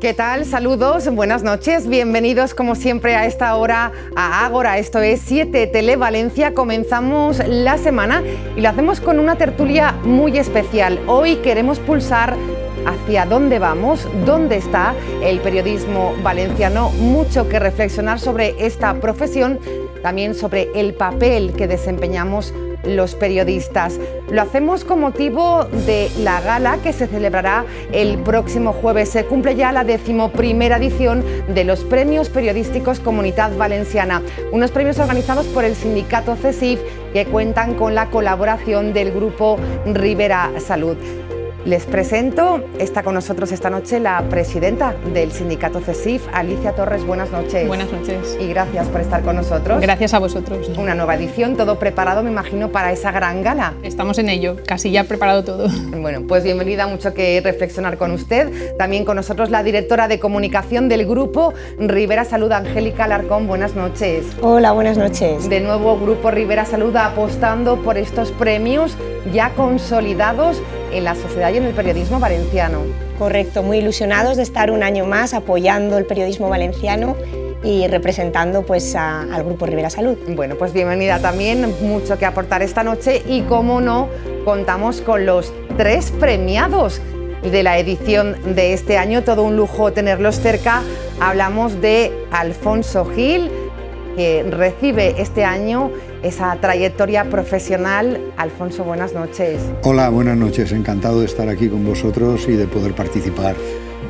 ¿Qué tal? Saludos, buenas noches, bienvenidos como siempre a esta hora a Ágora, esto es 7 Valencia. comenzamos la semana y lo hacemos con una tertulia muy especial. Hoy queremos pulsar hacia dónde vamos, dónde está el periodismo valenciano, mucho que reflexionar sobre esta profesión, también sobre el papel que desempeñamos los periodistas. Lo hacemos con motivo de la gala que se celebrará el próximo jueves. Se cumple ya la decimoprimera edición de los premios periodísticos Comunidad Valenciana, unos premios organizados por el sindicato CESIF que cuentan con la colaboración del grupo Rivera Salud. Les presento, está con nosotros esta noche la presidenta del sindicato CESIF, Alicia Torres. Buenas noches. Buenas noches. Y gracias por estar con nosotros. Gracias a vosotros. Una nueva edición, todo preparado, me imagino, para esa gran gala. Estamos en ello, casi ya preparado todo. Bueno, pues bienvenida, mucho que reflexionar con usted. También con nosotros la directora de comunicación del grupo Rivera Salud, Angélica Alarcón. Buenas noches. Hola, buenas noches. De nuevo, Grupo Rivera Saluda apostando por estos premios ya consolidados en la sociedad y en el periodismo valenciano. Correcto, muy ilusionados de estar un año más apoyando el periodismo valenciano y representando pues al Grupo Rivera Salud. Bueno, pues bienvenida también, mucho que aportar esta noche y como no, contamos con los tres premiados de la edición de este año, todo un lujo tenerlos cerca. Hablamos de Alfonso Gil, que recibe este año esa trayectoria profesional. Alfonso, buenas noches. Hola, buenas noches. Encantado de estar aquí con vosotros y de poder participar.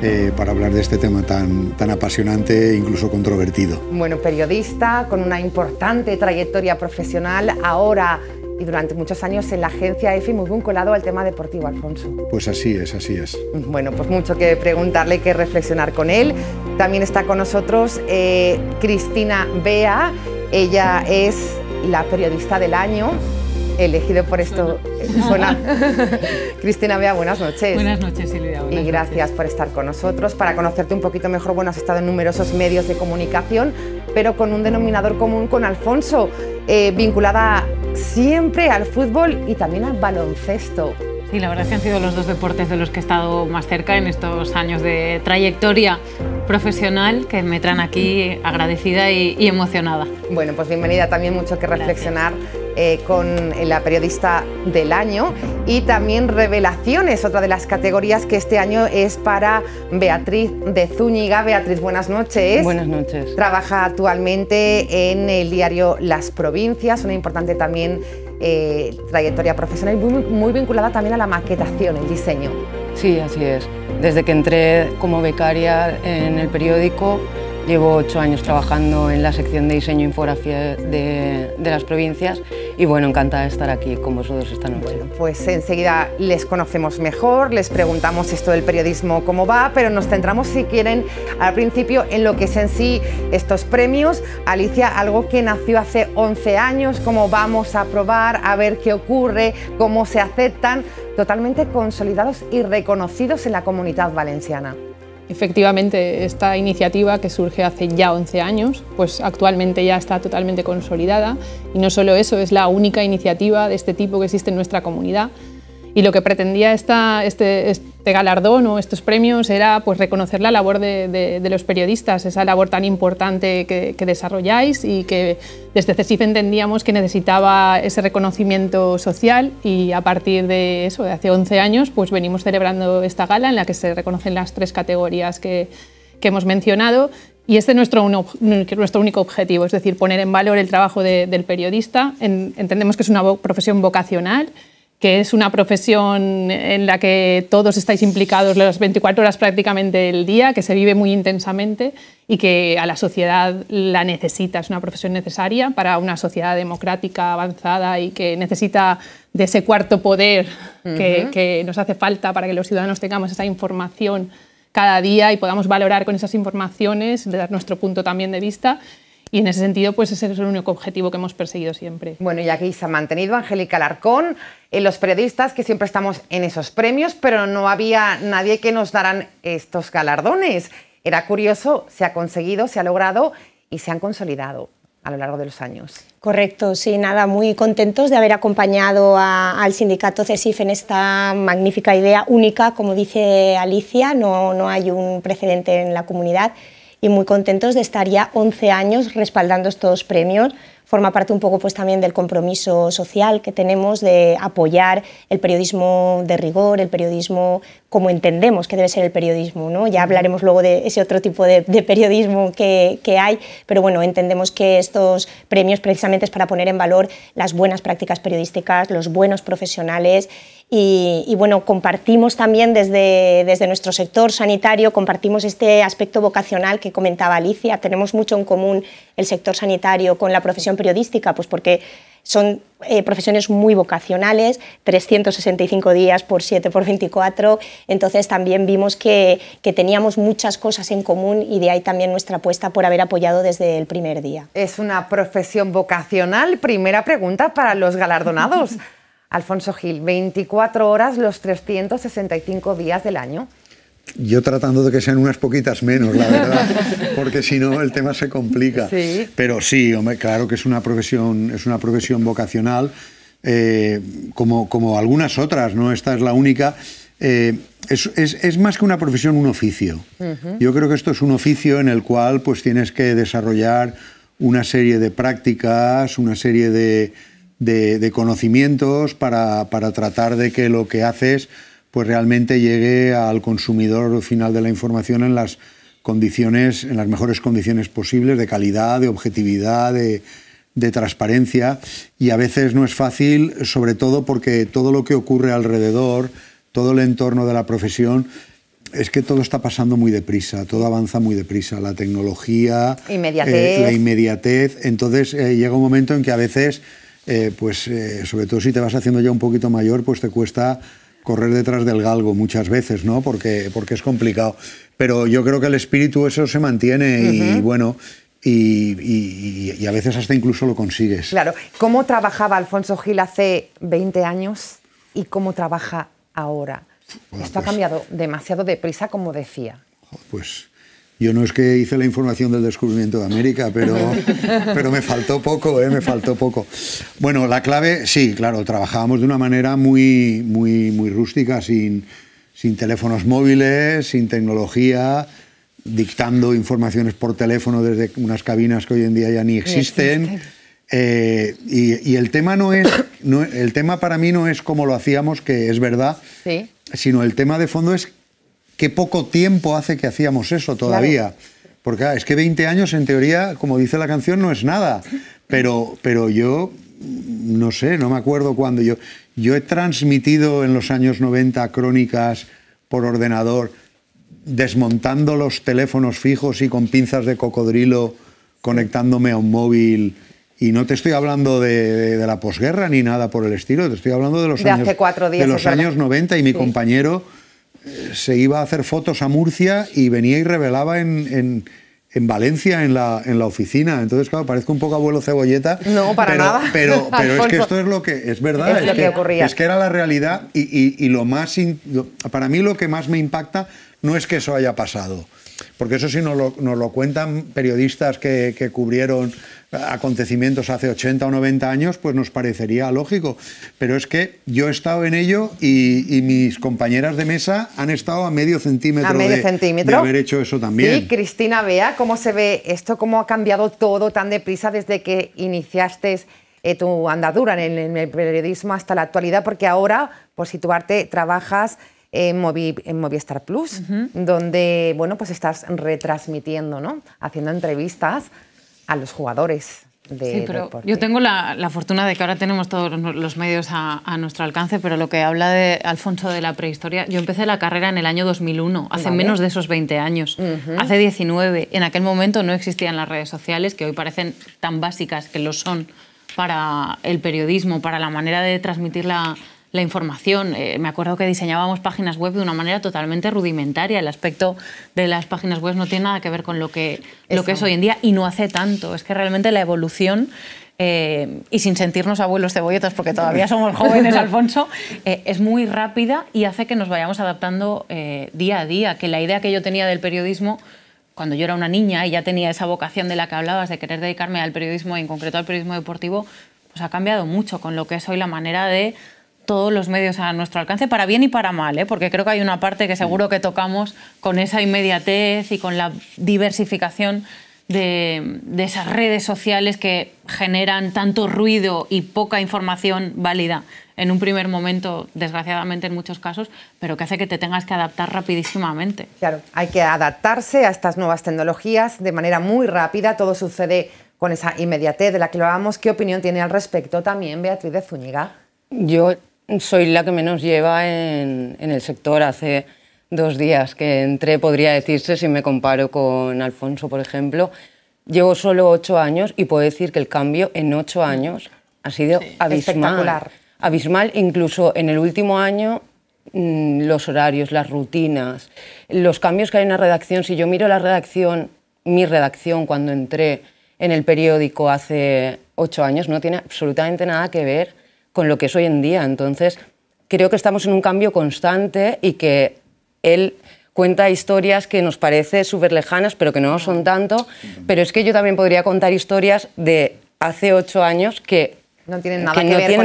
Eh, para hablar de este tema tan, tan apasionante e incluso controvertido. Bueno, periodista con una importante trayectoria profesional, ahora y durante muchos años en la agencia EFI muy vinculado al tema deportivo, Alfonso. Pues así es, así es. Bueno, pues mucho que preguntarle y que reflexionar con él. También está con nosotros eh, Cristina Bea, ella es la periodista del año elegido por esto eh, Cristina Bea, buenas noches. Buenas noches, Silvia. y gracias por estar con nosotros. Para conocerte un poquito mejor, bueno, has estado en numerosos medios de comunicación, pero con un denominador común con Alfonso, eh, vinculada siempre al fútbol y también al baloncesto. Sí, la verdad es que han sido los dos deportes de los que he estado más cerca en estos años de trayectoria profesional que me traen aquí agradecida y, emocionada. Bueno, pues bienvenida también, mucho que reflexionar. Eh, con la periodista del año y también revelaciones, otra de las categorías que este año es para Beatriz de Zúñiga. Beatriz, buenas noches. Buenas noches. Trabaja actualmente en el diario Las Provincias, una importante también eh, trayectoria profesional y muy vinculada también a la maquetación, el diseño. Sí, así es. Desde que entré como becaria en el periódico, Llevo ocho años trabajando en la sección de diseño e infografía de, las provincias y bueno, encantada de estar aquí con vosotros esta noche. Bueno, pues enseguida les conocemos mejor, les preguntamos esto del periodismo cómo va, pero nos centramos si quieren al principio en lo que es en sí estos premios. Alicia, algo que nació hace 11 años, cómo vamos a probar, a ver qué ocurre, cómo se aceptan, totalmente consolidados y reconocidos en la comunidad valenciana. Efectivamente, esta iniciativa que surge hace ya 11 años, pues actualmente ya está totalmente consolidada y no solo eso, es la única iniciativa de este tipo que existe en nuestra comunidad, y lo que pretendía este, este, galardón o estos premios era pues, reconocer la labor de, los periodistas, esa labor tan importante que, desarrolláis y que desde CESIF entendíamos que necesitaba ese reconocimiento social y a partir de eso, de hace 11 años, pues venimos celebrando esta gala en la que se reconocen las tres categorías que, hemos mencionado y este es nuestro, único objetivo, es decir, poner en valor el trabajo del periodista. entendemos que es una profesión vocacional que es una profesión en la que todos estáis implicados las 24 horas prácticamente del día, que se vive muy intensamente y que a la sociedad la necesita, es una profesión necesaria para una sociedad democrática, avanzada y que necesita de ese cuarto poder que, que, nos hace falta para que los ciudadanos tengamos esa información cada día y podamos valorar con esas informaciones, dar nuestro punto también de vista y en ese sentido, pues ese es el único objetivo que hemos perseguido siempre. Bueno, y aquí se ha mantenido Angélica Alarcón, en eh, los periodistas que siempre estamos en esos premios, pero no había nadie que nos daran estos galardones. Era curioso, se ha conseguido, se ha logrado y se han consolidado a lo largo de los años. Correcto, sí, nada, muy contentos de haber acompañado al sindicato CESIF en esta magnífica idea única, como dice Alicia, no, no hay un precedente en la comunidad y muy contentos de estar ya 11 años respaldando estos premios. Forma parte un poco pues, también del compromiso social que tenemos de apoyar el periodismo de rigor, el periodismo como entendemos que debe ser el periodismo. ¿no? Ya hablaremos luego de ese otro tipo de, periodismo que, que, hay, pero bueno, entendemos que estos premios precisamente es para poner en valor las buenas prácticas periodísticas, los buenos profesionales y, bueno, compartimos también desde, desde nuestro sector sanitario, compartimos este aspecto vocacional que comentaba Alicia. Tenemos mucho en común el sector sanitario con la profesión periodística, pues porque son eh, profesiones muy vocacionales, 365 días por 7 por 24, entonces también vimos que, que, teníamos muchas cosas en común y de ahí también nuestra apuesta por haber apoyado desde el primer día. Es una profesión vocacional, primera pregunta para los galardonados. Alfonso Gil, 24 horas los 365 días del año. Yo tratando de que sean unas poquitas menos, la verdad, porque si no el tema se complica. Pero sí, claro que es una profesión, es una profesión vocacional, eh, como, como algunas otras, ¿no? Esta es la única. Eh, es, más que una profesión, un oficio. Yo creo que esto es un oficio en el cual pues tienes que desarrollar una serie de prácticas, una serie de, de, conocimientos para, tratar de que lo que haces pues realmente llegue al consumidor final de la información en las condiciones, en las mejores condiciones posibles, de calidad, de objetividad, de, transparencia. Y a veces no es fácil, sobre todo porque todo lo que ocurre alrededor, todo el entorno de la profesión, es que todo está pasando muy deprisa, todo avanza muy deprisa, la tecnología, eh, la inmediatez. Entonces eh, llega un momento en que a veces eh, pues eh, sobre todo si te vas haciendo ya un poquito mayor, pues te cuesta correr detrás del galgo muchas veces, ¿no? Porque, porque es complicado. Pero yo creo que el espíritu eso se mantiene y bueno, y, a veces hasta incluso lo consigues. Claro. ¿Cómo trabajaba Alfonso Gil hace 20 años y cómo trabaja ahora? Esto ha pues cambiado demasiado deprisa, como decía. Pues yo no es que hice la información del descubrimiento de América, pero, pero me faltó poco, ¿eh? me faltó poco. Bueno, la clave, sí, claro, trabajábamos de una manera muy, muy, muy rústica, sin, sin teléfonos móviles, sin tecnología, dictando informaciones por teléfono desde unas cabinas que hoy en día ya ni existen. Eh, y, el tema no es, no, el tema para mí no es cómo lo hacíamos, que es verdad, sino el tema de fondo es qué poco tiempo hace que hacíamos eso todavía. Porque ah, es que 20 años, en teoría, como dice la canción, no es nada. Pero, pero yo, mm, no sé, no me acuerdo cuándo. Yo, yo he transmitido en los años 90 crónicas por ordenador, desmontando los teléfonos fijos y con pinzas de cocodrilo conectándome a un móvil. Y no te estoy hablando de, la posguerra ni nada por el estilo, te estoy hablando de los, años, de los años 90 y mi compañero se iba a hacer fotos a Murcia y venía y revelaba en, Valencia, en la, en la oficina. Entonces, claro, parezco un poco abuelo cebolleta. No, para nada. Pero, pero es que esto es lo que es verdad. Es, que, ocurría. Es que era la realidad y, lo más. para mí, lo que más me impacta no es que eso haya pasado. Porque eso sí nos lo, cuentan periodistas que, que cubrieron acontecimientos hace 80 o 90 años, pues nos parecería lógico. Pero es que yo he estado en ello y, mis compañeras de mesa han estado a medio centímetro, medio de, centímetro. haber hecho eso también. Y Cristina, vea cómo se ve esto, cómo ha cambiado todo tan deprisa desde que iniciaste eh, tu andadura en el, periodismo hasta la actualidad, porque ahora, por situarte, trabajas en, en Movistar Plus, donde bueno, pues estás retransmitiendo, ¿no? haciendo entrevistas a los jugadores. De sí, pero yo tengo la, fortuna de que ahora tenemos todos los medios a, nuestro alcance, pero lo que habla de Alfonso de la prehistoria, yo empecé la carrera en el año 2001, hace menos de esos 20 años, hace 19. En aquel momento no existían las redes sociales, que hoy parecen tan básicas que lo son para el periodismo, para la manera de transmitir la, la información. Eh, me acuerdo que diseñábamos páginas web de una manera totalmente rudimentaria. El aspecto de las páginas web no tiene nada que ver con lo que, lo que es hoy en día y no hace tanto. Es que realmente la evolución... Eh, y sin sentirnos abuelos cebolletas, porque todavía somos jóvenes, Alfonso, eh, es muy rápida y hace que nos vayamos adaptando día a día, que la idea que yo tenía del periodismo cuando yo era una niña y ya tenía esa vocación de la que hablabas, de querer dedicarme al periodismo, y en concreto al periodismo deportivo, pues ha cambiado mucho con lo que es hoy la manera de todos los medios a nuestro alcance, para bien y para mal, ¿eh? porque creo que hay una parte que seguro que tocamos con esa inmediatez y con la diversificación de, esas redes sociales que generan tanto ruido y poca información válida en un primer momento, desgraciadamente en muchos casos, pero que hace que te tengas que adaptar rapidísimamente. Claro, hay que adaptarse a estas nuevas tecnologías de manera muy rápida, todo sucede con esa inmediatez de la que lo hablamos. ¿Qué opinión tiene al respecto también Beatriz de Zúñiga? Yo soy la que menos lleva en, el sector. Hace dos días que entré, podría decirse, si me comparo con Alfonso, por ejemplo. Llevo solo ocho años y puedo decir que el cambio en ocho mm. años ha sido abismal. Abismal, incluso en el último año mm, los horarios, las rutinas, los cambios que hay en la redacción. Si yo miro la redacción, mi redacción cuando entré en el periódico hace ocho años, no tiene absolutamente nada que ver con lo que es hoy en día. Entonces, creo que estamos en un cambio constante y que él cuenta historias que nos parecen súper lejanas, pero que no son tanto. Pero es que yo también podría contar historias de hace ocho años que no tienen nada que, ver,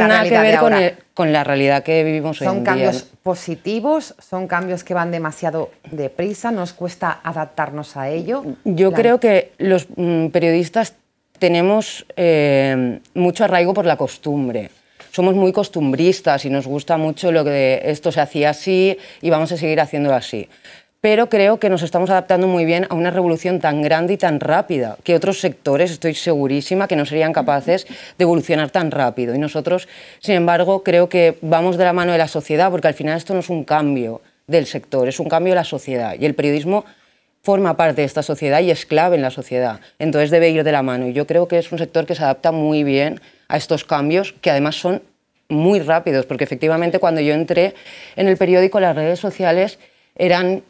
con, la realidad que vivimos hoy en día. Son cambios positivos, son cambios que van demasiado deprisa, nos cuesta adaptarnos a ello. Yo creo que los mm, periodistas tenemos eh, mucho arraigo por la costumbre somos muy costumbristas y nos gusta mucho lo que esto se hacía así y vamos a seguir haciéndolo así. Pero creo que nos estamos adaptando muy bien a una revolución tan grande y tan rápida que otros sectores, estoy segurísima, que no serían capaces de evolucionar tan rápido. Y nosotros, sin embargo, creo que vamos de la mano de la sociedad, porque al final esto no es un cambio del sector, es un cambio de la sociedad. Y el periodismo forma parte de esta sociedad y es clave en la sociedad. Entonces debe ir de la mano. Y yo creo que es un sector que se adapta muy bien a estos cambios que además son muy rápidos, porque efectivamente cuando yo entré en el periódico las redes sociales eran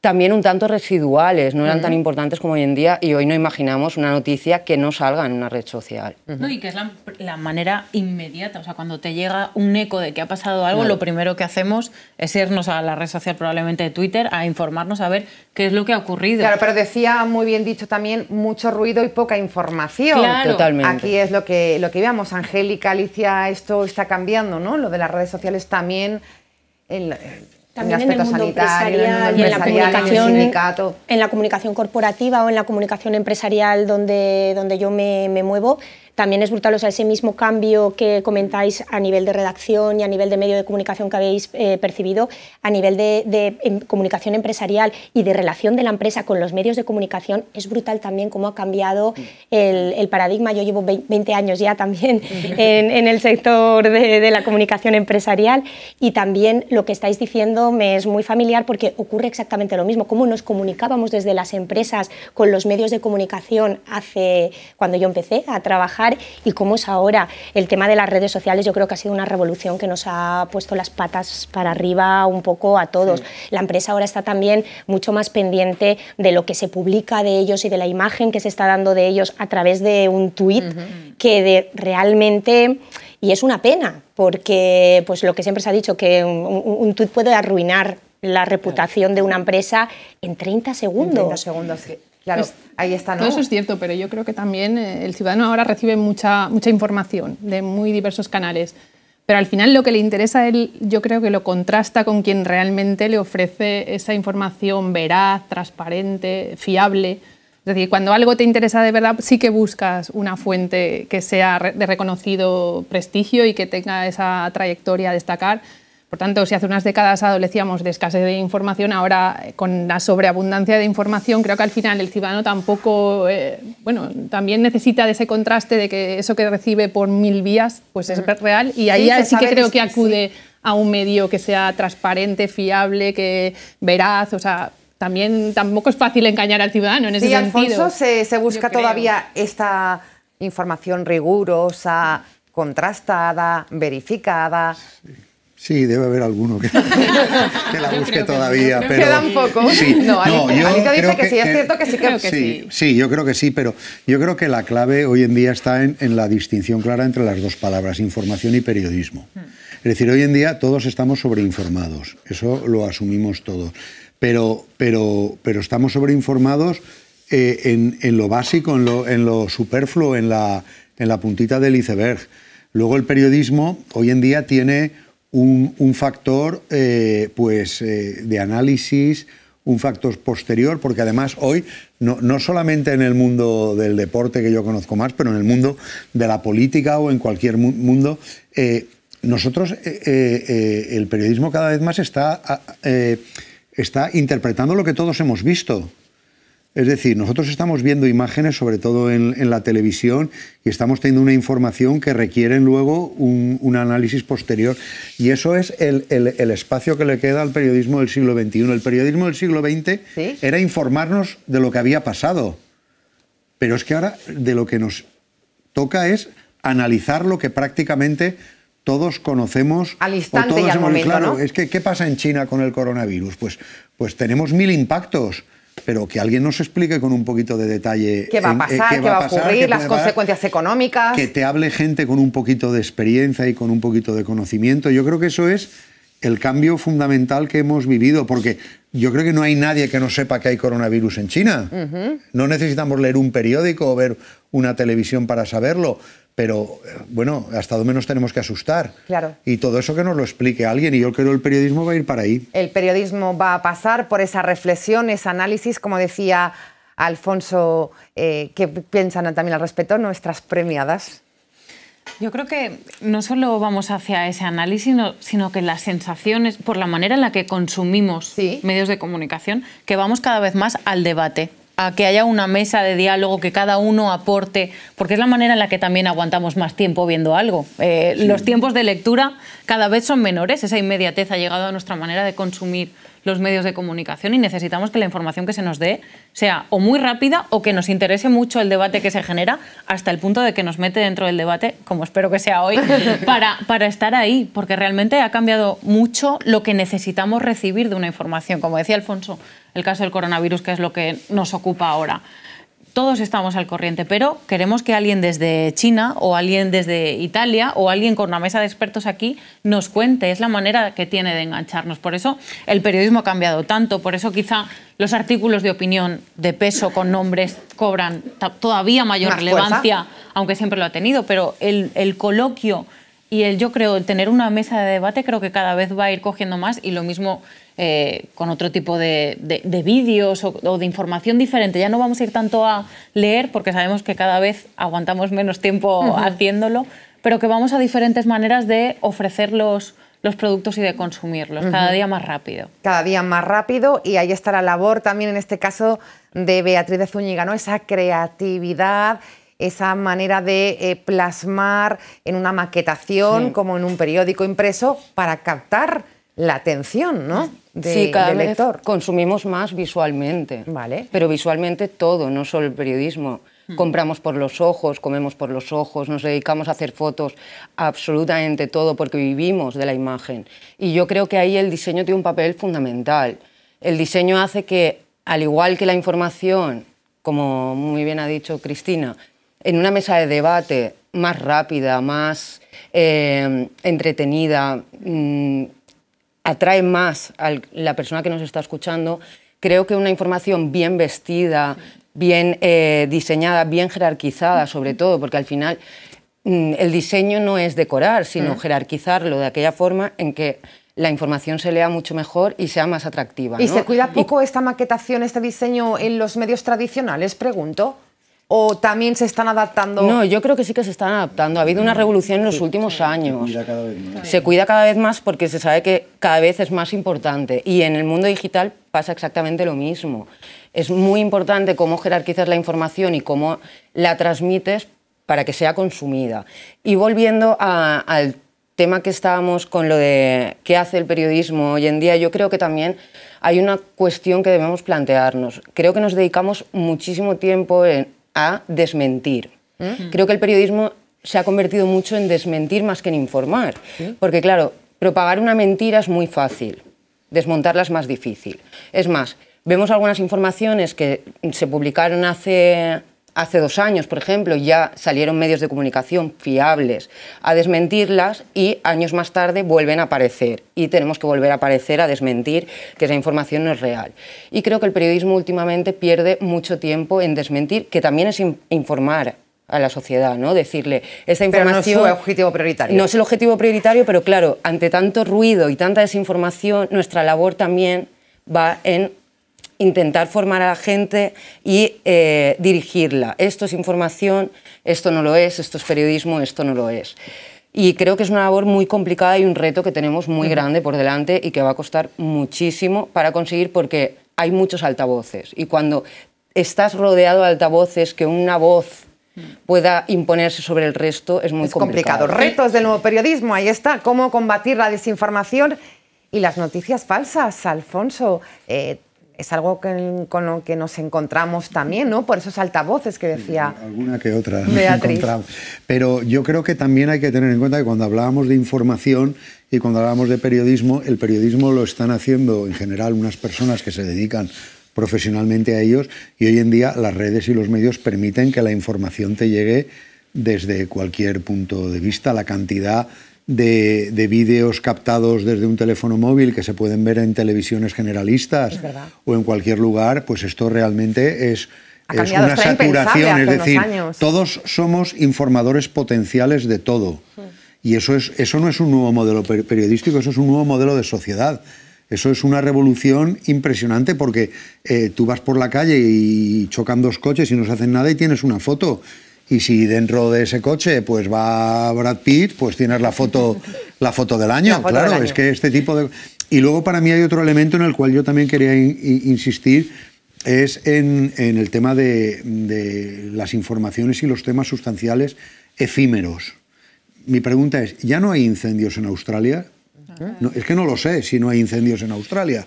también un tanto residuales, no eran tan importantes como hoy en día y hoy no imaginamos una noticia que no salga en una red social. No, y que es la, manera inmediata, o sea, cuando te llega un eco de que ha pasado algo, lo primero que hacemos es irnos a la red social probablemente de Twitter a informarnos, a ver qué es lo que ha ocurrido. Claro, pero decía muy bien dicho también mucho ruido y poca información. Claro. Totalmente. Aquí es lo que, lo que íbamos, Angélica, Alicia, esto está cambiando, ¿no? Lo de las redes sociales también también en el en, la comunicación, la comunicación corporativa o en la comunicación empresarial donde, donde yo me, me muevo, también es brutal, ese mismo cambio que comentáis a nivel de redacción y a nivel de medio de comunicación que habéis eh, percibido, a nivel de, em, comunicación empresarial y de relación de la empresa con los medios de comunicación, es brutal también cómo ha cambiado el, paradigma. Yo llevo 20 años ya también en, el sector de, la comunicación empresarial y también lo que estáis diciendo me es muy familiar porque ocurre exactamente lo mismo. Cómo nos comunicábamos desde las empresas con los medios de comunicación hace cuando yo empecé a trabajar y cómo es ahora. El tema de las redes sociales yo creo que ha sido una revolución que nos ha puesto las patas para arriba un poco a todos. La empresa ahora está también mucho más pendiente de lo que se publica de ellos y de la imagen que se está dando de ellos a través de un tuit que de realmente... Y es una pena, porque pues lo que siempre se ha dicho, que un, un tuit puede arruinar la reputación de una empresa en 30 segundos. 30 segundos. Claro, pues ahí está, eso es cierto, pero yo creo que también eh, el ciudadano ahora recibe mucha, mucha información de muy diversos canales. Pero al final lo que le interesa a él, yo creo que lo contrasta con quien realmente le ofrece esa información veraz, transparente, fiable. Es decir, cuando algo te interesa de verdad, sí que buscas una fuente que sea de reconocido prestigio y que tenga esa trayectoria a destacar por tanto, si hace unas décadas adolecíamos de escasez de información, ahora eh, con la sobreabundancia de información, creo que al final el ciudadano tampoco, eh, bueno, también necesita de ese contraste de que eso que recibe por mil vías, pues es real. Y ahí sí, que creo que acude a un medio que sea transparente, fiable, que veraz, o sea, también tampoco es fácil engañar al ciudadano en ese sí, sentido. Alfonso, se, se busca todavía esta información rigurosa, contrastada, verificada. Sí, debe haber alguno que, la busque todavía. pero... Queda un poco. Sí. No, no yo dice creo que, sí, es cierto que sí que, sí, sí. yo creo que sí, pero yo creo que la clave hoy en día está en, en la distinción clara entre las dos palabras, información y periodismo. Hmm. Es decir, hoy en día todos estamos sobreinformados, eso lo asumimos todos, pero, pero, pero estamos sobreinformados eh, en, en, lo básico, en lo, en lo superfluo, en la, en la puntita del iceberg. Luego el periodismo hoy en día tiene un, factor eh, pues, eh, de análisis, un factor posterior, porque además hoy, no, solamente en el mundo del deporte que yo conozco más, pero en el mundo de la política o en cualquier mundo, eh, nosotros, el periodismo cada vez más está, ah, está interpretando lo que todos hemos visto. Es decir, nosotros estamos viendo imágenes, sobre todo en, la televisión, y estamos teniendo una información que requiere luego un, análisis posterior. Y eso es el, espacio que le queda al periodismo del siglo XXI. El periodismo del siglo XX era informarnos de lo que había pasado. Pero es que ahora de lo que nos toca es analizar lo que prácticamente todos conocemos o al claro, es que qué pasa en China con el coronavirus. Pues, pues tenemos mil impactos pero que alguien nos explique con un poquito de detalle qué va a eh, pasar, qué, va a ocurrir, las consecuencias económicas. Que te hable gente con un poquito de experiencia y con un poquito de conocimiento. Yo creo que eso es el cambio fundamental que hemos vivido, porque yo creo que no hay nadie que no sepa que hay coronavirus en China. No necesitamos leer un periódico o ver una televisión para saberlo pero eh, bueno, hasta donde nos tenemos que asustar. Claro. Y todo eso que nos lo explique alguien, y yo creo que el periodismo va a ir para ahí. El periodismo va a pasar por esa reflexión, ese análisis, como decía Alfonso, eh, que piensan también al respecto nuestras premiadas? Yo creo que no solo vamos hacia ese análisis, sino, que las sensaciones, por la manera en la que consumimos medios de comunicación, que vamos cada vez más al debate a que haya una mesa de diálogo, que cada uno aporte, porque es la manera en la que también aguantamos más tiempo viendo algo. Eh, los tiempos de lectura cada vez son menores, esa inmediatez ha llegado a nuestra manera de consumir los medios de comunicación y necesitamos que la información que se nos dé sea o muy rápida o que nos interese mucho el debate que se genera hasta el punto de que nos mete dentro del debate, como espero que sea hoy, para, para estar ahí, porque realmente ha cambiado mucho lo que necesitamos recibir de una información. Como decía Alfonso, el caso del coronavirus, que es lo que nos ocupa ahora todos estamos al corriente, pero queremos que alguien desde China o alguien desde Italia o alguien con una mesa de expertos aquí nos cuente. Es la manera que tiene de engancharnos. Por eso el periodismo ha cambiado tanto, por eso quizá los artículos de opinión de peso con nombres cobran todavía mayor relevancia, aunque siempre lo ha tenido, pero el, coloquio y el yo creo tener una mesa de debate creo que cada vez va a ir cogiendo más y lo mismo eh, con otro tipo de, vídeos o, de información diferente. Ya no vamos a ir tanto a leer porque sabemos que cada vez aguantamos menos tiempo haciéndolo, pero que vamos a diferentes maneras de ofrecer los, productos y de consumirlos, cada día más rápido. Cada día más rápido y ahí está la labor también en este caso de Beatriz de Zúñiga, esa creatividad esa manera de eh, plasmar en una maquetación, como en un periódico impreso, para captar la atención, ¿no? sí, cada vez consumimos más visualmente. Vale. Pero visualmente todo, no solo el periodismo. Mm. Compramos por los ojos, comemos por los ojos, nos dedicamos a hacer fotos, absolutamente todo, porque vivimos de la imagen. Y yo creo que ahí el diseño tiene un papel fundamental. El diseño hace que, al igual que la información, como muy bien ha dicho Cristina, en una mesa de debate más rápida, más eh, entretenida, mm, atrae más a la persona que nos está escuchando, creo que una información bien vestida, bien eh, diseñada, bien jerarquizada sobre todo, porque al final mm, el diseño no es decorar, sino mm. jerarquizarlo de aquella forma en que la información se lea mucho mejor y sea más atractiva. ¿Y se cuida poco esta maquetación, este diseño en los medios tradicionales? Pregunto. ¿O también se están adaptando? No, yo creo que sí que se están adaptando. Ha habido una mm. revolución en los últimos años. Se cuida cada vez más. porque se sabe que cada vez es más importante. Y en el mundo digital pasa exactamente lo mismo. Es muy importante cómo jerarquizas la información y cómo la transmites para que sea consumida. Y volviendo al tema que estábamos con lo de qué hace el periodismo hoy en día, yo creo que también hay una cuestión que debemos plantearnos. Creo que nos dedicamos muchísimo tiempo en, a desmentir. Mm. Creo que el periodismo se ha convertido mucho en desmentir más que en informar. Porque claro, propagar una mentira es muy fácil, desmontarla es más difícil. Es más, vemos algunas informaciones que se publicaron hace hace dos años, por ejemplo, ya salieron medios de comunicación fiables a desmentirlas y años más tarde vuelven a aparecer y tenemos que volver a aparecer a desmentir que esa información no es real. Y creo que el periodismo últimamente pierde mucho tiempo en desmentir, que también es informar a la sociedad, ¿no? Decirle, esa información... no es su objetivo prioritario. No es el objetivo prioritario, pero claro, ante tanto ruido y tanta desinformación, nuestra labor también va en intentar formar a la gente y eh, dirigirla. Esto es información, esto no lo es, esto es periodismo, esto no lo es. Y creo que es una labor muy complicada y un reto que tenemos muy grande por delante y que va a costar muchísimo para conseguir porque hay muchos altavoces. Y cuando estás rodeado de altavoces, que una voz pueda imponerse sobre el resto es muy es complicado. Retos del nuevo periodismo, ahí está, cómo combatir la desinformación y las noticias falsas. Alfonso, eh, es algo que, con lo que nos encontramos también, ¿no? Por esos altavoces que decía. Alguna que otra. Beatriz. Pero yo creo que también hay que tener en cuenta que cuando hablábamos de información y cuando hablábamos de periodismo, el periodismo lo están haciendo en general unas personas que se dedican profesionalmente a ellos y hoy en día las redes y los medios permiten que la información te llegue desde cualquier punto de vista, la cantidad de, vídeos captados desde un teléfono móvil que se pueden ver en televisiones generalistas o en cualquier lugar, pues esto realmente es, una saturación. Es decir, todos somos informadores potenciales de todo. Y eso, es, eso no es un nuevo modelo periodístico, eso es un nuevo modelo de sociedad. Eso es una revolución impresionante porque eh, tú vas por la calle y chocan dos coches y no se hacen nada y tienes una foto y si dentro de ese coche pues va Brad Pitt, pues tienes la foto, la foto del año. claro, es que este tipo de... Y luego para mí hay otro elemento en el cual yo también quería insistir, es en, el tema de, las informaciones y los temas sustanciales efímeros. Mi pregunta es, ¿ya no hay incendios en Australia? es que no lo sé si no hay incendios en Australia.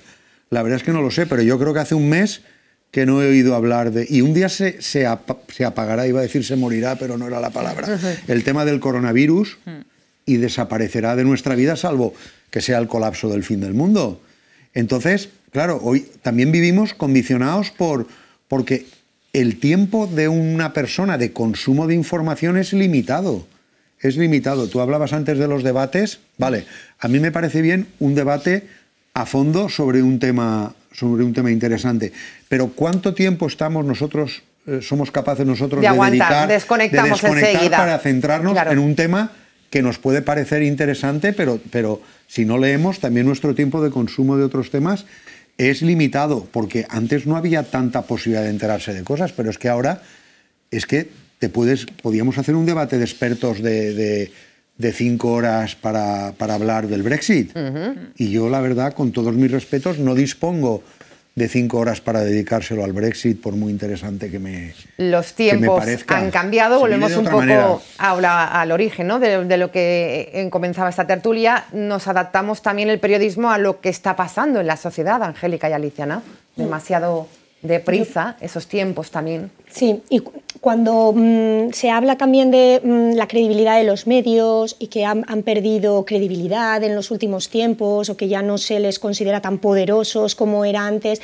La verdad es que no lo sé, pero yo creo que hace un mes que no he oído hablar de... Y un día se, se, apagará, iba a decir se morirá, pero no era la palabra. El tema del coronavirus mm. y desaparecerá de nuestra vida, salvo que sea el colapso del fin del mundo. Entonces, claro, hoy también vivimos condicionados por... porque el tiempo de una persona de consumo de información es limitado. Es limitado. Tú hablabas antes de los debates. Vale, a mí me parece bien un debate a fondo sobre un tema, sobre un tema interesante. Pero ¿cuánto tiempo estamos nosotros, eh, somos capaces nosotros de, desconectamos desconectar para centrarnos en un tema que nos puede parecer interesante, pero, pero si no leemos, también nuestro tiempo de consumo de otros temas es limitado, porque antes no había tanta posibilidad de enterarse de cosas, pero es que ahora es que te puedes, podíamos hacer un debate de expertos de de cinco horas para, hablar del Brexit. Y yo, la verdad, con todos mis respetos, no dispongo de cinco horas para dedicárselo al Brexit, por muy interesante que me Los tiempos han cambiado, volvemos un poco al origen ¿no? de, lo que comenzaba esta tertulia. Nos adaptamos también el periodismo a lo que está pasando en la sociedad, Angélica y Alicia, ¿no? Mm. Demasiado deprisa esos tiempos también. Sí, y cuando mm, se habla también de mm, la credibilidad de los medios y que han, perdido credibilidad en los últimos tiempos o que ya no se les considera tan poderosos como era antes,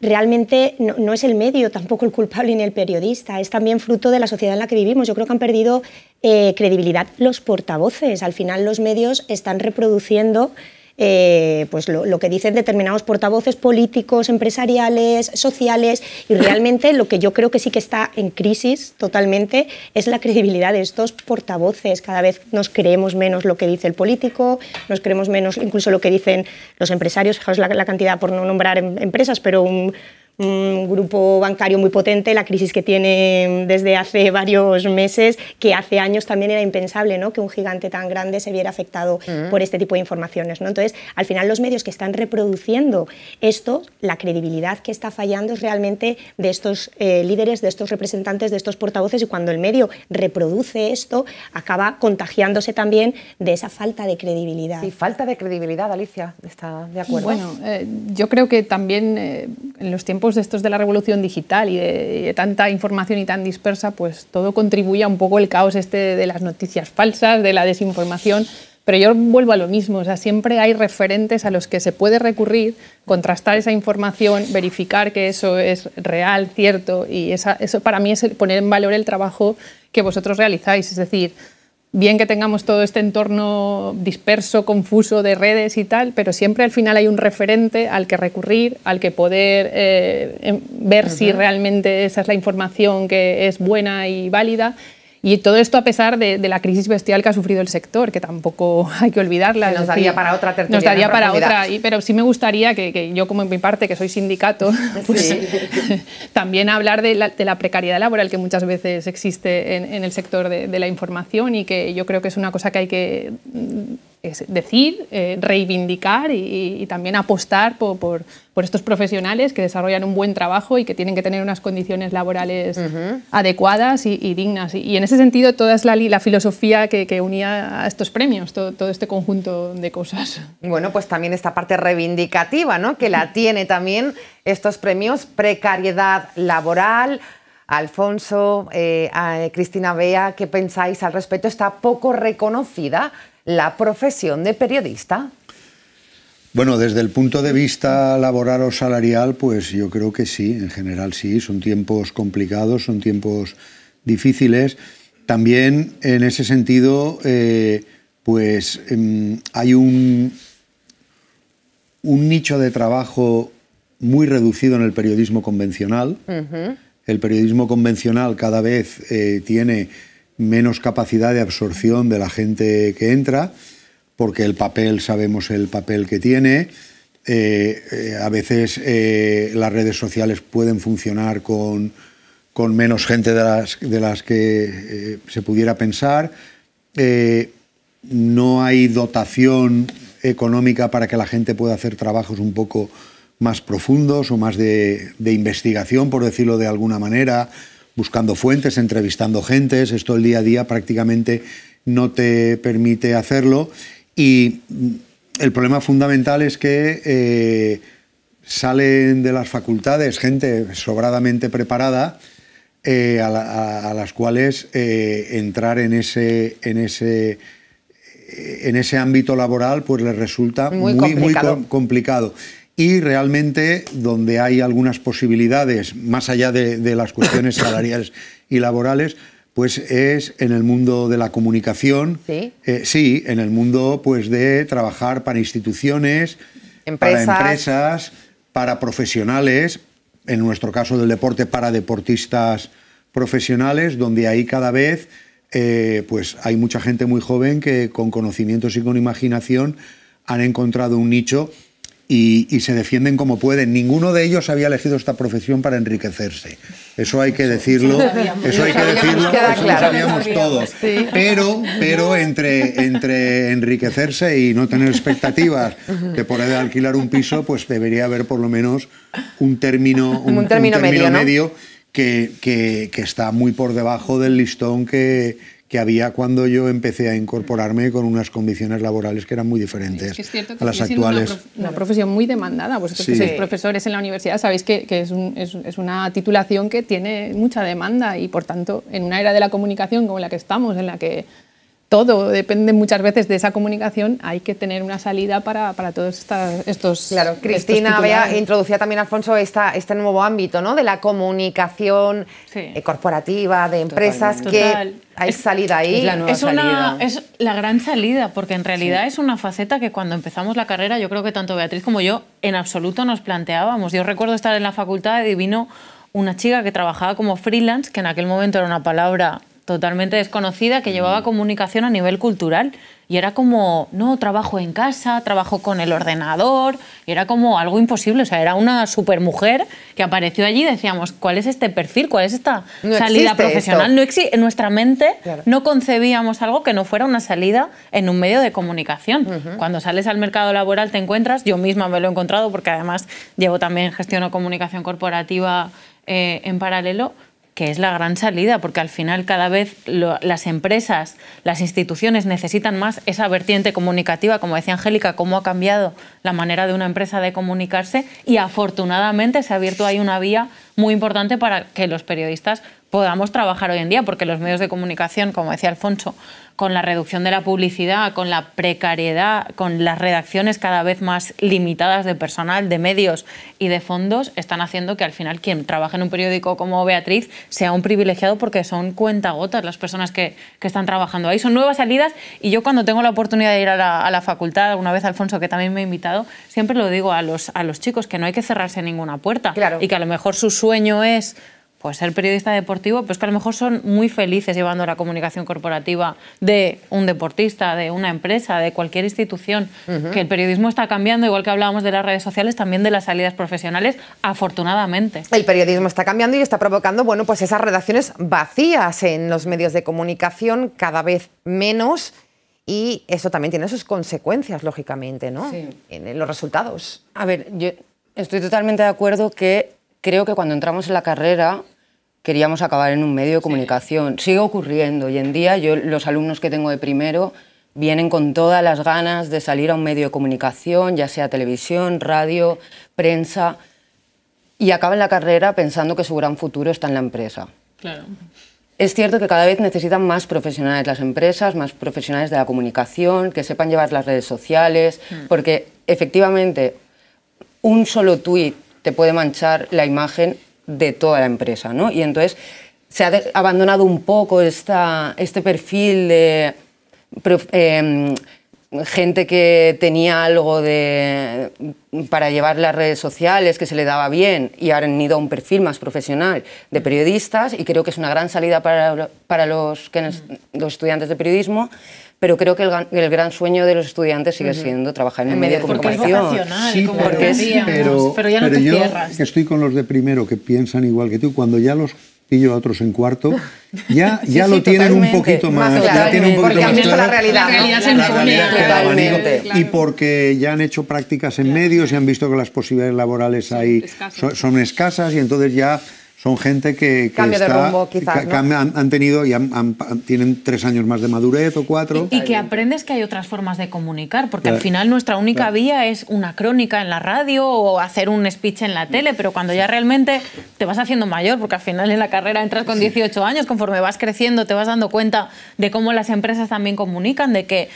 realmente no, es el medio tampoco el culpable ni el periodista, es también fruto de la sociedad en la que vivimos. Yo creo que han perdido eh, credibilidad los portavoces. Al final los medios están reproduciendo eh, pues lo, que dicen determinados portavoces políticos, empresariales, sociales, y realmente lo que yo creo que sí que está en crisis totalmente es la credibilidad de estos portavoces. Cada vez nos creemos menos lo que dice el político, nos creemos menos incluso lo que dicen los empresarios, fijaos la, cantidad por no nombrar em, empresas, pero un un grupo bancario muy potente, la crisis que tiene desde hace varios meses, que hace años también era impensable ¿no? que un gigante tan grande se viera afectado mm. por este tipo de informaciones. ¿no? Entonces, al final los medios que están reproduciendo esto, la credibilidad que está fallando es realmente de estos eh, líderes, de estos representantes, de estos portavoces, y cuando el medio reproduce esto, acaba contagiándose también de esa falta de credibilidad. Y falta de credibilidad, Alicia, está de acuerdo. Bueno, eh, yo creo que también eh, en los tiempos de estos de la revolución digital y de, tanta información y tan dispersa, pues todo contribuye a un poco el caos este de las noticias falsas, de la desinformación. Pero yo vuelvo a lo mismo, o sea, siempre hay referentes a los que se puede recurrir, contrastar esa información, verificar que eso es real, cierto, y eso para mí es poner en valor el trabajo que vosotros realizáis. Es decir, bien que tengamos todo este entorno disperso, confuso de redes y tal, pero siempre al final hay un referente al que recurrir, al que poder eh, em, ver si realmente esa es la información que es buena y válida y todo esto a pesar de, la crisis bestial que ha sufrido el sector, que tampoco hay que olvidarla. nos daría para otra tertulia. Nos daría para otra, pero sí me gustaría que, yo, como en mi parte, que soy sindicato, pues, también hablar de la, precariedad laboral que muchas veces existe en, el sector de, la información y que yo creo que es una cosa que hay que es decir, eh, reivindicar y, también apostar por, estos profesionales que desarrollan un buen trabajo y que tienen que tener unas condiciones laborales adecuadas y, dignas. Y, en ese sentido, toda es la, filosofía que, unía a estos premios, todo, este conjunto de cosas. Bueno, pues también esta parte reivindicativa, ¿no? que la tiene también estos premios, precariedad laboral. Alfonso, eh, eh, Cristina Bea, ¿qué pensáis al respecto? Está poco reconocida la profesión de periodista? Bueno, desde el punto de vista laboral o salarial, pues yo creo que sí, en general sí, son tiempos complicados, son tiempos difíciles. También en ese sentido, eh, pues em, hay un, un nicho de trabajo muy reducido en el periodismo convencional. El periodismo convencional cada vez eh, tiene menos capacidad de absorción de la gente que entra, porque el papel, sabemos el papel que tiene. Eh, eh, a veces eh, las redes sociales pueden funcionar con, menos gente de las, de las que se pudiera pensar. no hay dotación económica para que la gente pueda hacer trabajos un poco más profundos o más de, de investigación, por decirlo de alguna manera buscando fuentes, entrevistando gentes, esto el día a día prácticamente no te permite hacerlo. Y el problema fundamental es que eh, salen de las facultades gente sobradamente preparada eh, a, las cuales eh, entrar en ese, en, ese, en ese ámbito laboral pues les resulta muy, muy complicado y realmente donde hay algunas posibilidades, más allá de, las cuestiones salariales y laborales, pues es en el mundo de la comunicación, sí, eh, sí en el mundo pues de trabajar para instituciones, para empresas, para profesionales, en nuestro caso del deporte para deportistas profesionales, donde ahí cada vez eh, pues hay mucha gente muy joven que con conocimientos y con imaginación han encontrado un nicho y, se defienden como pueden. Ninguno de ellos había elegido esta profesión para enriquecerse. Eso hay que decirlo. Eso hay que decirlo. Eso lo sabíamos todos. Pero, pero entre, entre enriquecerse y no tener expectativas de poder alquilar un piso, pues debería haber por lo menos un término, un, término, medio, que, que está muy por debajo del listón que que había cuando yo empecé a incorporarme con unas condiciones laborales que eran muy diferentes es que es cierto que a las actuales. Una, profesión muy demandada. Vosotros que sois profesores en la universidad sabéis que, es, es, una titulación que tiene mucha demanda y, por tanto, en una era de la comunicación como la que estamos, en la que todo depende muchas veces de esa comunicación, hay que tener una salida para, todos estos... Claro, Cristina había introducido también, Alfonso, este nuevo ámbito ¿no? de la comunicación eh, corporativa, de empresas, que hay salida ahí. Es, la Una, es la gran salida, porque en realidad es una faceta que cuando empezamos la carrera, yo creo que tanto Beatriz como yo en absoluto nos planteábamos. Yo recuerdo estar en la facultad y vino una chica que trabajaba como freelance, que en aquel momento era una palabra totalmente desconocida que llevaba mm. comunicación a nivel cultural y era como, no, trabajo en casa, trabajo con el ordenador, y era como algo imposible, o sea, era una supermujer que apareció allí y decíamos, ¿cuál es este perfil? ¿Cuál es esta salida profesional? no existe en nuestra mente no concebíamos algo que no fuera una salida en un medio de comunicación. Cuando sales al mercado laboral te encuentras, yo misma me lo he encontrado porque además llevo también gestión o comunicación corporativa eh, en paralelo, que es la gran salida, porque al final cada vez las empresas, las instituciones necesitan más esa vertiente comunicativa, como decía Angélica, cómo ha cambiado la manera de una empresa de comunicarse y afortunadamente se ha abierto ahí una vía muy importante para que los periodistas podamos trabajar hoy en día, porque los medios de comunicación, como decía Alfonso, con la reducción de la publicidad, con la precariedad, con las redacciones cada vez más limitadas de personal, de medios y de fondos, están haciendo que al final quien trabaje en un periódico como Beatriz sea un privilegiado porque son cuentagotas las personas que, están trabajando ahí. Son nuevas salidas y yo cuando tengo la oportunidad de ir a la, facultad, alguna vez Alfonso que también me ha invitado, siempre lo digo a los, a los chicos, que no hay que cerrarse ninguna puerta y que a lo mejor su sueño es pues ser periodista deportivo, pues que a lo mejor son muy felices llevando la comunicación corporativa de un deportista, de una empresa, de cualquier institución, que el periodismo está cambiando, igual que hablábamos de las redes sociales, también de las salidas profesionales, afortunadamente. El periodismo está cambiando y está provocando, bueno, pues esas redacciones vacías en los medios de comunicación, cada vez menos. Y eso también tiene sus consecuencias, lógicamente, ¿no? En los resultados. A ver, yo estoy totalmente de acuerdo que creo que cuando entramos en la carrera queríamos acabar en un medio de comunicación. Sigue ocurriendo hoy en día. Yo los alumnos que tengo de primero vienen con todas las ganas de salir a un medio de comunicación, ya sea televisión, radio, prensa, y acaban la carrera pensando que su gran futuro está en la empresa. Claro. Es cierto que cada vez necesitan más profesionales las empresas, más profesionales de la comunicación, que sepan llevar las redes sociales, hmm. porque efectivamente un solo tuit se puede manchar la imagen de toda la empresa, ¿no? Y entonces se ha abandonado un poco este perfil de em, gente que tenía algo de, para llevar las redes sociales, que se le daba bien, y han ido a un perfil más profesional de periodistas, y creo que es una gran salida para, los, los estudiantes de periodismo pero creo que el, gran sueño de los estudiantes sigue siendo trabajar en el medio de comunicación. Sí, como pero, pero, ya no yo estoy con los de primero que piensan igual que tú, cuando ya los pillo a otros en cuarto, ya, ya lo tienen un poquito más, ya tienen un poquito más claro. la realidad, y porque ya han hecho prácticas en medios y han visto que las posibilidades laborales ahí son escasas y entonces ya son gente que, han, tenido y tienen tres años más de madurez o cuatro. Y, que aprendes que hay otras formas de comunicar, porque al final nuestra única vía es una crónica en la radio o hacer un speech en la tele, pero cuando ya realmente te vas haciendo mayor, porque al final en la carrera entras con 18 años, conforme vas creciendo te vas dando cuenta de cómo las empresas también comunican, de que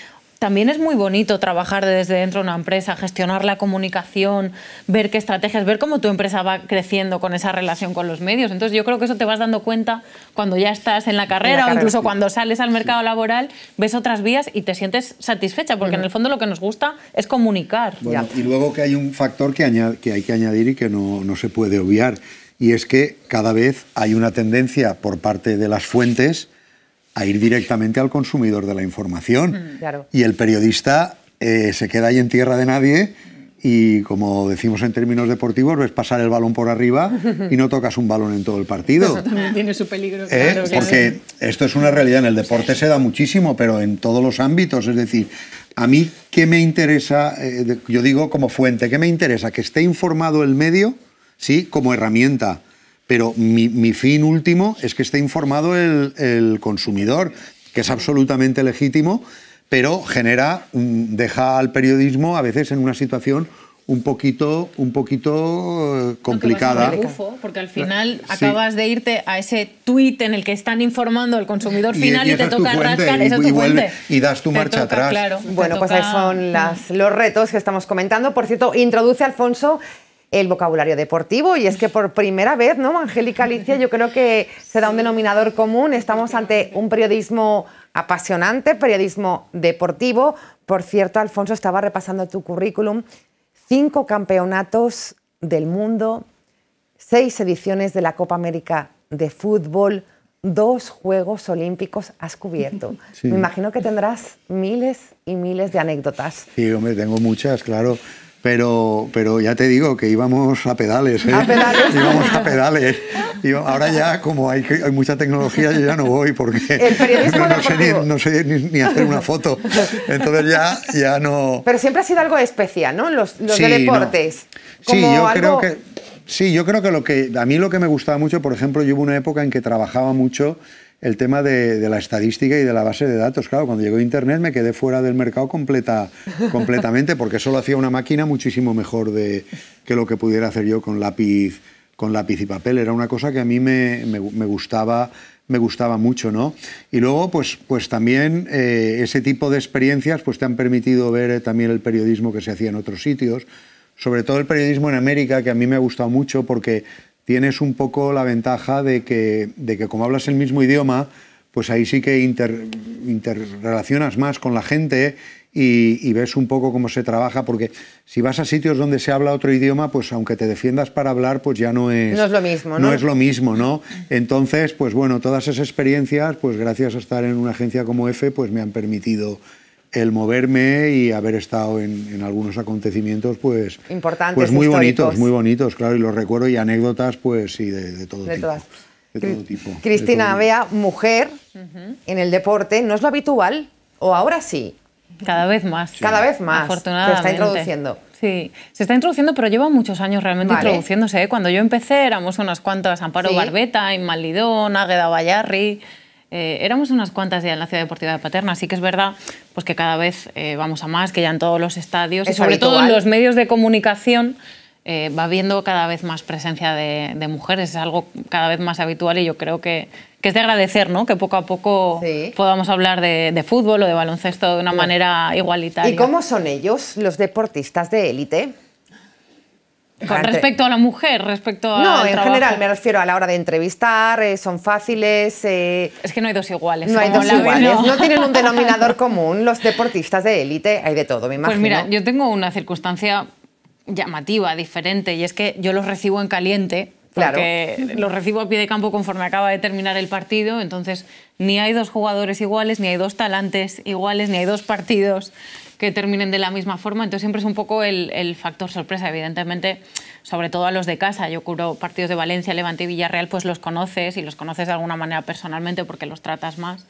también es muy bonito trabajar desde dentro de una empresa, gestionar la comunicación, ver qué estrategias, ver cómo tu empresa va creciendo con esa relación con los medios. Entonces yo creo que eso te vas dando cuenta cuando ya estás en la carrera, o incluso cuando sales al mercado laboral, ves otras vías y te sientes satisfecha, porque en el fondo lo que nos gusta es comunicar. y luego que hay un factor que, hay que añadir y que no, no se puede obviar, y es que cada vez hay una tendencia por parte de las fuentes a ir directamente al consumidor de la información. Mm, y el periodista eh, se queda ahí en tierra de nadie y como decimos en términos deportivos, ves pasar el balón por arriba y no tocas un balón en todo el partido. Eso también tiene su peligro. Eh, porque esto es una realidad, en el deporte se da muchísimo, pero en todos los ámbitos, es decir, a mí qué me interesa, eh, yo digo como fuente, ¿qué me interesa? Que esté informado el medio, ¿sí? Como herramienta pero mi, fin último es que esté informado el, consumidor, que es absolutamente legítimo, pero genera, deja al periodismo a veces en una situación un poquito, un poquito eh, complicada. porque al eh, final acabas de irte a ese tweet en el que están informando al consumidor final y, te toca rascar, Y das tu marcha atrás. bueno, pues ahí son los retos que estamos comentando. Por cierto, introduce Alfonso el vocabulario deportivo. Y es que por primera vez, ¿no, Angélica Alicia? Yo creo que se da un denominador común. Estamos ante un periodismo apasionante, periodismo deportivo. Por cierto, Alfonso, estaba repasando tu currículum. Cinco campeonatos del mundo, seis ediciones de la Copa América de Fútbol, dos Juegos Olímpicos has cubierto. Me imagino que tendrás miles y miles de anécdotas. Sí, hombre, tengo muchas, claro. Pero, pero ya te digo que íbamos a pedales. ¿eh? ¿A pedales? íbamos a pedales. Y ahora ya, como hay, hay, mucha tecnología, yo ya no voy porque no, sé, ni, hacer una foto. Entonces ya, ya no... Pero siempre ha sido algo especial, ¿no? Los, de deportes. Sí, yo creo que... Sí, yo creo que lo que a mí lo que me gustaba mucho, por ejemplo, yo hubo una época en que trabajaba mucho el tema de, la estadística y de la base de datos. Claro, cuando llegó Internet me quedé fuera del mercado completa, completamente, porque solo hacía una máquina muchísimo mejor de, que lo que pudiera hacer yo con lápiz, con lápiz y papel. Era una cosa que a mí me, gustaba me gustaba mucho, ¿no? Y luego, pues, pues también eh, ese tipo de experiencias pues, te han permitido ver eh, también el periodismo que se hacía en otros sitios, sobre todo el periodismo en América, que a mí me ha gustado mucho porque tienes un poco la ventaja de que, de que como hablas el mismo idioma, pues ahí sí que interrelacionas más con la gente y, ves un poco cómo se trabaja, porque si vas a sitios donde se habla otro idioma, pues aunque te defiendas para hablar, pues ya no es... No es lo mismo, ¿no? No es lo mismo, ¿no? Entonces, pues bueno, todas esas experiencias, pues gracias a estar en una agencia como EFE, pues me han permitido el moverme y haber estado en, algunos acontecimientos, pues, Importantes, pues muy bonitos, muy bonitos, claro, y los recuerdo y anécdotas, pues sí, de, todo tipo. De todo tipo. Cristina vea, mujer en el deporte, ¿no es lo habitual? ¿O ahora sí? Cada vez más. Cada vez más. Afortunadamente. Se está introduciendo. Sí, se está introduciendo, pero lleva muchos años realmente introduciéndose. ¿eh? Cuando yo empecé éramos unas cuantas, Amparo ¿Sí? Barbeta, Inmalidón, Águeda Bayarri... Eh, éramos unas cuantas ya en la Ciudad Deportiva de Paterna, así que es verdad pues que cada vez eh, vamos a más, que ya en todos los estadios, y sobre todo en los medios de comunicación, eh, va habiendo cada vez más presencia de, mujeres, es algo cada vez más habitual y yo creo que, es de agradecer, ¿no? Que poco a poco podamos hablar de, fútbol o de baloncesto de una manera igualitaria. ¿Y cómo son ellos, los deportistas de élite? Con respecto a la mujer, respecto a. No, en general, me refiero a la hora de entrevistar, eh, son fáciles. Eh, es que no hay dos iguales. No hay dos iguales. No. no. tienen un denominador común. Los deportistas de élite, hay de todo, me imagino. Pues mira, yo tengo una circunstancia llamativa, diferente, y es que yo los recibo en caliente porque los lo recibo a pie de campo conforme acaba de terminar el partido, entonces ni hay dos jugadores iguales, ni hay dos talantes iguales, ni hay dos partidos que terminen de la misma forma, entonces siempre es un poco el, el factor sorpresa, evidentemente, sobre todo a los de casa. Yo cubro partidos de Valencia, Levante y Villarreal, pues los conoces y los conoces de alguna manera personalmente porque los tratas más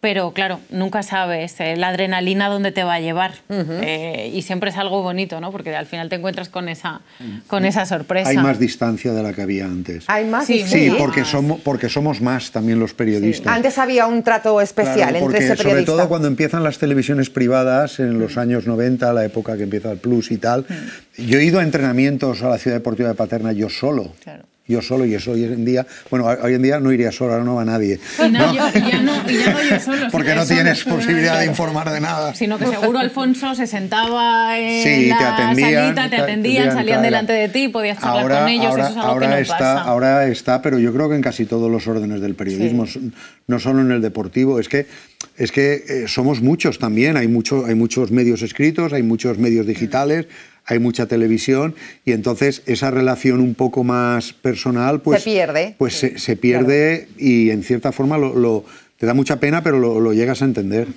pero claro, nunca sabes eh, la adrenalina dónde te va a llevar. Eh, y siempre es algo bonito, ¿no? Porque al final te encuentras con esa, mm. con esa sorpresa. Hay más distancia de la que había antes. Hay más Sí, sí porque, Somos, porque somos más también los periodistas. Antes había un trato especial entre ese periodista. Sobre todo cuando empiezan las televisiones privadas en los años 90, la época que empieza el Plus y tal. Yo he ido a entrenamientos a la Ciudad Deportiva de Paterna yo solo. Claro yo solo y eso hoy en día, bueno, hoy en día no iría solo, ahora no va nadie. Y ya no, Porque no tienes posibilidad de informar de nada. Sino que seguro Alfonso se sentaba en la salita, te atendían, salían delante de ti, podías hablar con ellos, ahora, está, Ahora está, pero yo creo que en casi todos los órdenes del periodismo, no solo en el deportivo, es que es que eh, somos muchos también, hay, hay muchos medios escritos, hay muchos medios digitales, hay mucha televisión y entonces esa relación un poco más personal pues se pierde, pues se, pierde y en cierta forma lo, lo te da mucha pena, pero lo, llegas a entender.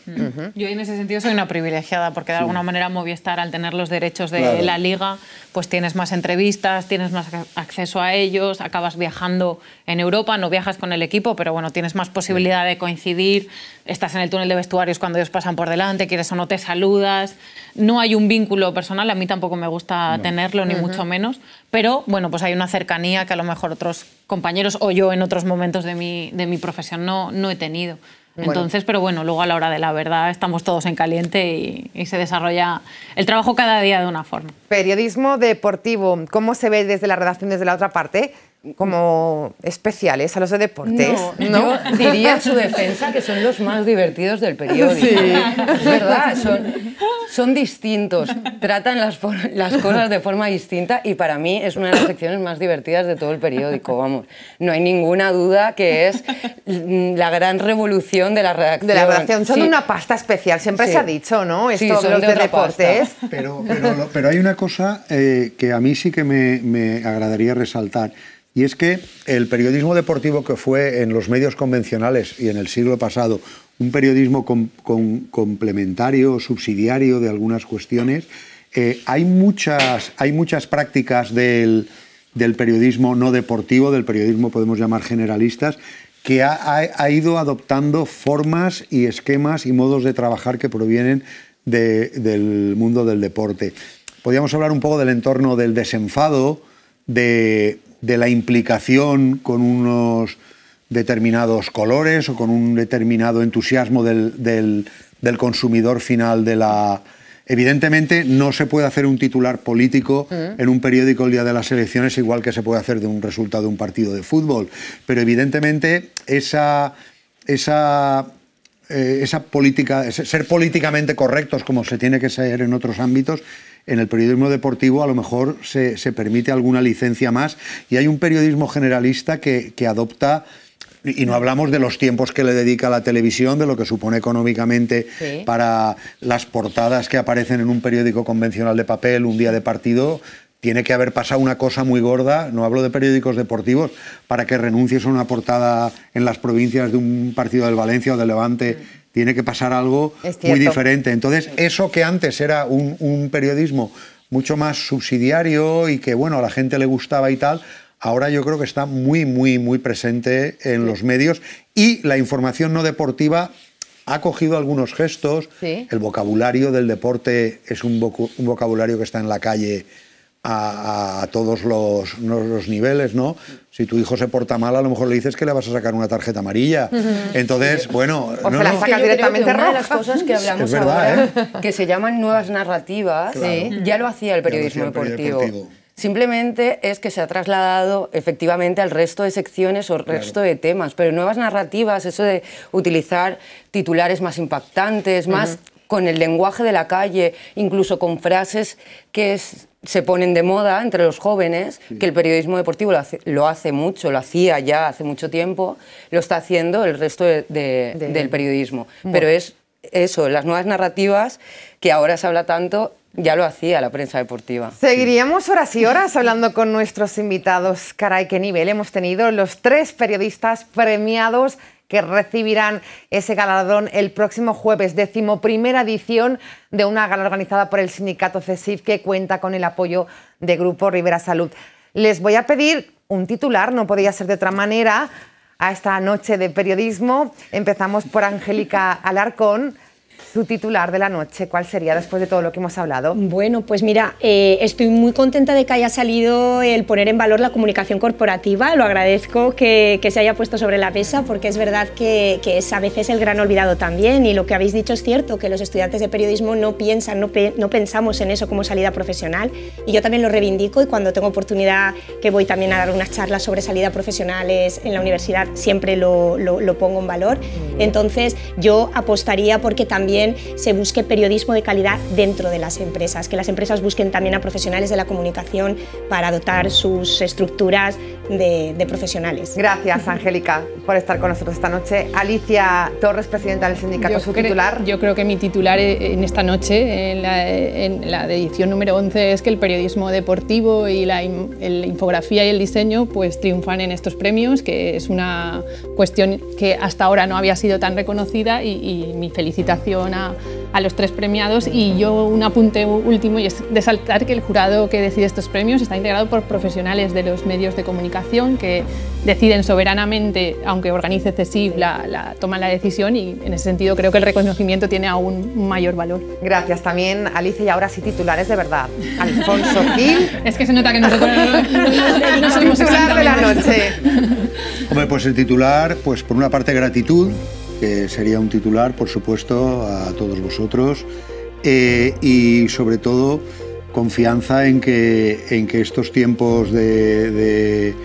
Yo en ese sentido soy una privilegiada, porque de alguna manera Movistar, al tener los derechos de la liga, pues tienes más entrevistas, tienes más acceso a ellos, acabas viajando en Europa, no viajas con el equipo, pero bueno, tienes más posibilidad de coincidir, estás en el túnel de vestuarios cuando ellos pasan por delante, quieres o no te saludas, no hay un vínculo personal, a mí tampoco me gusta tenerlo, ni mucho menos, pero bueno, pues hay una cercanía que a lo mejor otros compañeros o yo en otros momentos de mi, de mi profesión no, no he tenido. Entonces, pero bueno, luego a la hora de la verdad estamos todos en caliente y, y, se desarrolla el trabajo cada día de una forma. Periodismo deportivo, ¿cómo se ve desde la redacción, desde la otra parte? como especiales a los de deportes. No, Yo diría su defensa que son los más divertidos del periódico. Sí. Es verdad, son, distintos, tratan las, cosas de forma distinta y para mí es una de las secciones más divertidas de todo el periódico, vamos. No hay ninguna duda que es la gran revolución de la redacción. De la redacción, son una pasta especial, siempre se ha dicho, ¿no? Esto son los de, deportes. Pero, pero, hay una cosa eh, que a mí sí que me, me agradaría resaltar. Y es que el periodismo deportivo que fue en los medios convencionales y en el siglo pasado un periodismo complementario complementario, subsidiario de algunas cuestiones, eh, hay, muchas, hay muchas prácticas del, periodismo no deportivo, del periodismo podemos llamar generalistas, que ha, ido adoptando formas y esquemas y modos de trabajar que provienen del mundo del deporte. Podríamos hablar un poco del entorno del desenfado, de, de la implicación con unos determinados colores o con un determinado entusiasmo del, consumidor final de la... Evidentemente no se puede hacer un titular político en un periódico el día de las elecciones igual que se puede hacer de un resultado de un partido de fútbol, pero evidentemente esa, esa eh, esa política, ser políticamente correctos como se tiene que ser en otros ámbitos, en el periodismo deportivo a lo mejor se, permite alguna licencia más y hay un periodismo generalista que, adopta y no hablamos de los tiempos que le dedica la televisión, de lo que supone económicamente para las portadas que aparecen en un periódico convencional de papel un día de partido. Tiene que haber pasado una cosa muy gorda, no hablo de periódicos deportivos, para que renuncies a una portada en las provincias de un partido del Valencia o del Levante mm tiene que pasar algo muy diferente. Entonces, eso que antes era un, periodismo mucho más subsidiario y que, bueno, a la gente le gustaba y tal, ahora yo creo que está muy, muy, muy presente en los medios y la información no deportiva ha cogido algunos gestos. El vocabulario del deporte es un, vocabulario que está en la calle a, todos los, niveles, ¿no? Si tu hijo se porta mal, a lo mejor le dices que le vas a sacar una tarjeta amarilla. Entonces, bueno... no, Una de las cosas que hablamos ahora, ¿eh? que se llaman nuevas narrativas, ¿eh? ya lo hacía el periodismo deportivo. Simplemente es que se ha trasladado efectivamente al resto de secciones o al resto de temas, pero nuevas narrativas, eso de utilizar titulares más impactantes, más con el lenguaje de la calle, incluso con frases que es, se ponen de moda entre los jóvenes, que el periodismo deportivo lo hace, mucho, lo hacía ya hace mucho tiempo, lo está haciendo el resto del periodismo. Pero es eso, las nuevas narrativas que ahora se habla tanto ya lo hacía la prensa deportiva. Seguiríamos horas y horas hablando con nuestros invitados. Caray, qué nivel hemos tenido los tres periodistas premiados que recibirán ese galardón el próximo jueves, primera edición de una gala organizada por el sindicato CESIF que cuenta con el apoyo de Grupo Rivera Salud. Les voy a pedir un titular, no podía ser de otra manera, a esta noche de periodismo. Empezamos por Angélica Alarcón su titular de la noche, ¿cuál sería después de todo lo que hemos hablado? Bueno, pues mira, eh, estoy muy contenta de que haya salido el poner en valor la comunicación corporativa, lo agradezco que, se haya puesto sobre la mesa porque es verdad que, es a veces el gran olvidado también y lo que habéis dicho es cierto, que los estudiantes de periodismo no piensan, no, pensamos en eso como salida profesional y yo también lo reivindico y cuando tengo oportunidad que voy también a dar unas charlas sobre salida profesionales en la universidad siempre lo, lo pongo en valor, entonces yo apostaría porque también se busque periodismo de calidad dentro de las empresas, que las empresas busquen también a profesionales de la comunicación para dotar sus estructuras de, profesionales. Gracias, Angélica, por estar con nosotros esta noche. Alicia Torres, presidenta del sindicato, yo su titular. Yo creo que mi titular e- en esta noche, en la, edición número 11, es que el periodismo deportivo y la, infografía y el diseño pues triunfan en estos premios, que es una cuestión que hasta ahora no había sido tan reconocida y mi felicitación a, los tres premiados y yo un apunte último y es de saltar que el jurado que decide estos premios está integrado por profesionales de los medios de comunicación que deciden soberanamente, aunque organice excesivo la, toman la decisión y en ese sentido creo que el reconocimiento tiene aún mayor valor. Gracias también Alice y ahora sí titulares de verdad. Alfonso Gil. es que se nota que nosotros no somos titular de la noche. Hombre, pues el titular, pues por una parte gratitud que sería un titular, por supuesto, a todos vosotros, eh, y sobre todo confianza en que, en que estos tiempos de,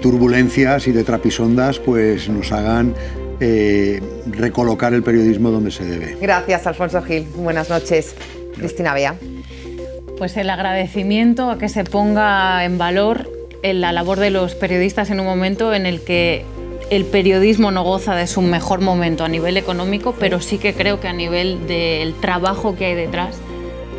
turbulencias y de trapisondas pues, nos hagan eh, recolocar el periodismo donde se debe. Gracias, Alfonso Gil. Buenas noches. Cristina Bea. Pues el agradecimiento a que se ponga en valor la labor de los periodistas en un momento en el que el periodismo no goza de su mejor momento a nivel económico, pero sí que creo que a nivel del trabajo que hay detrás,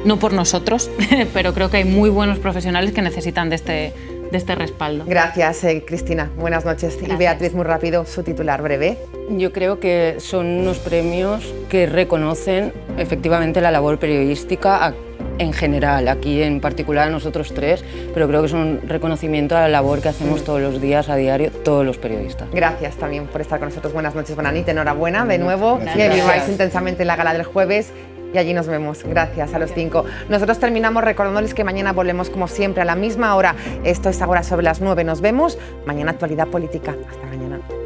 no por nosotros, pero creo que hay muy buenos profesionales que necesitan de este, de este respaldo. Gracias, eh, Cristina. Buenas noches. Y Beatriz, muy rápido, su titular breve. Yo creo que son unos premios que reconocen efectivamente la labor periodística, en general, aquí en particular nosotros tres, pero creo que es un reconocimiento a la labor que hacemos todos los días, a diario, todos los periodistas. Gracias también por estar con nosotros. Buenas noches, Bonanita. enhorabuena de nuevo, que viváis intensamente la gala del jueves y allí nos vemos. Gracias a los cinco. Nosotros terminamos recordándoles que mañana volvemos como siempre a la misma hora. Esto es ahora sobre las nueve. Nos vemos mañana actualidad política. Hasta mañana.